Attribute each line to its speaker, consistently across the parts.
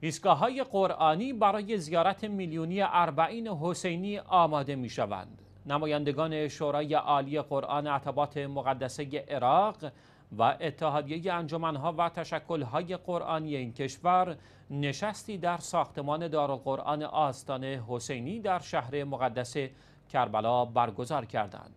Speaker 1: ایستگاه های قرآنی برای زیارت میلیونی اربعین حسینی آماده می شوند. نمایندگان شورای عالی قرآن اعتباط مقدسه عراق و اتحادیه انجمنها و تشکلهای قرآنی این کشور نشستی در ساختمان دارالقرآن آستانه حسینی در شهر مقدس کربلا برگزار کردند.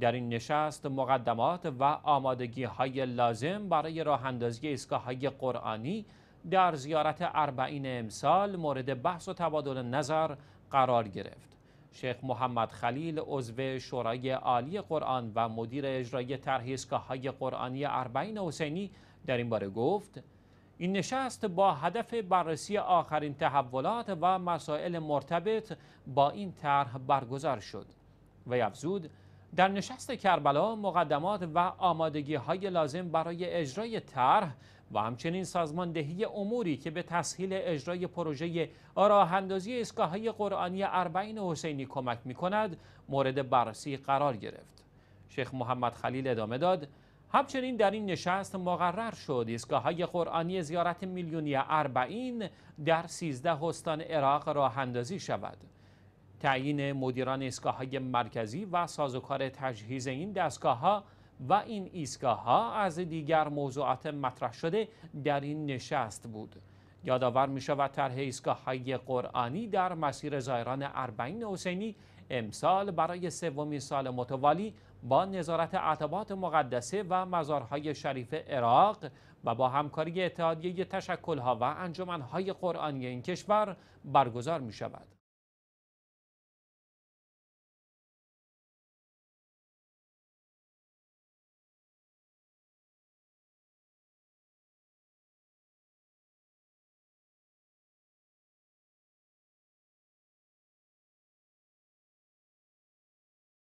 Speaker 1: در این نشست مقدمات و آمادگی های لازم برای راه اندازی ایستگاه های قرآنی در زیارت اربعین امسال مورد بحث و تبادل نظر قرار گرفت شیخ محمد خلیل عضو شورای عالی قرآن و مدیر اجرای ترهیزگاه های قرآنی اربعین حسینی در این باره گفت این نشست با هدف بررسی آخرین تحولات و مسائل مرتبط با این طرح برگزار شد و افزود در نشست کربلا مقدمات و آمادگی های لازم برای اجرای طرح و همچنین سازماندهی اموری که به تسهیل اجرای پروژه آراهندازی اسکاهای قرآنی اربعین حسینی کمک می کند مورد بررسی قرار گرفت. شیخ محمد خلیل ادامه داد همچنین در این نشست مقرر شد اسکاهای قرآنی زیارت میلیونی اربعین در 13 استان عراق راهندازی شود تعیین مدیران اسکاهای مرکزی و سازوکار تجهیز این دستگاه ها و این ایستگاه ها از دیگر موضوعات مطرح شده در این نشست بود یادآور می شود طرح ایستگاه های قرآنی در مسیر زایران اربعین حسینی امسال برای سومین سال متوالی با نظارت عتبات مقدسه و مزارهای شریف عراق و با همکاری اتحادیه تشکلها و انجمنهای قرآنی این کشور برگزار می شود.